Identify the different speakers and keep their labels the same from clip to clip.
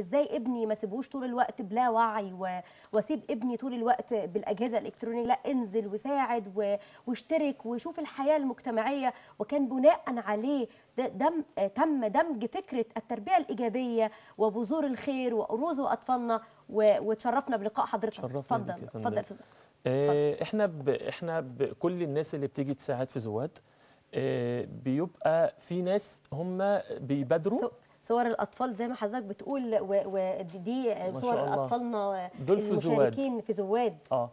Speaker 1: ازاي ابني ما سيبوش طول الوقت بلا وعي و... واسيب ابني طول الوقت بالاجهزه الالكترونيه لا انزل وساعد و... واشترك وشوف الحياه المجتمعيه وكان بناء عليه دم... تم دمج فكره التربيه الايجابيه وبذور الخير وروز اطفالنا و... وتشرفنا بلقاء حضرتك اتفضل اتفضل استاذ
Speaker 2: آه، احنا ب... احنا كل الناس اللي بتيجي تساعد في زواد آه، بيبقى في ناس هم بيبادروا صور الاطفال زي ما حضرتك بتقول
Speaker 1: ودي صور اطفالنا دول في زواد في زواد
Speaker 2: اه,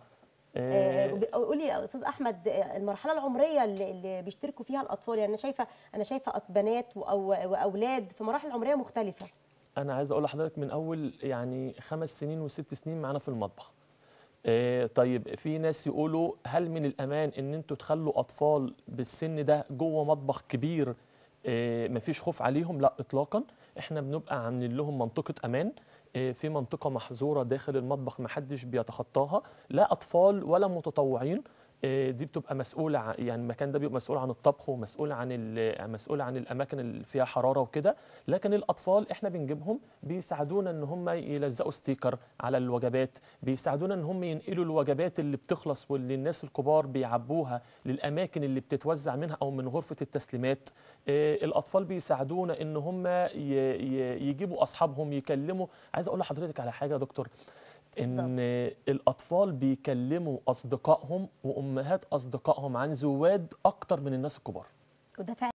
Speaker 2: آه،, آه.
Speaker 1: قولي يا استاذ احمد المرحله العمريه اللي بيشتركوا فيها الاطفال يعني انا شايفه انا شايفه بنات واولاد في مراحل عمريه مختلفه
Speaker 2: انا عايز اقول لحضرتك من اول يعني خمس سنين وست سنين معانا في المطبخ آه، طيب في ناس يقولوا هل من الامان ان انتوا تخلوا اطفال بالسن ده جوه مطبخ كبير آه، مفيش خوف عليهم لا اطلاقا احنا بنبقى عاملين لهم منطقه امان آه، في منطقه محظوره داخل المطبخ محدش بيتخطاها لا اطفال ولا متطوعين آه، دي بتبقى مسؤوله يعني المكان ده بيبقى مسؤول عن الطبخ ومسؤول عن مسؤول عن الاماكن اللي فيها حراره وكده لكن الاطفال احنا بنجيبهم بيساعدونا ان هم يلزقوا ستيكر على الوجبات بيساعدونا ان هم ينقلوا الوجبات اللي بتخلص واللي الناس الكبار بيعبوها للاماكن اللي بتتوزع منها او من غرفه التسليمات آه، الاطفال بيساعدونا ان هم يجيبوا اصحابهم يكلموا عايز اقول لحضرتك على حاجه يا دكتور ان الاطفال بيكلموا اصدقائهم وامهات اصدقائهم عن زواد اكتر من الناس الكبار وده فعلا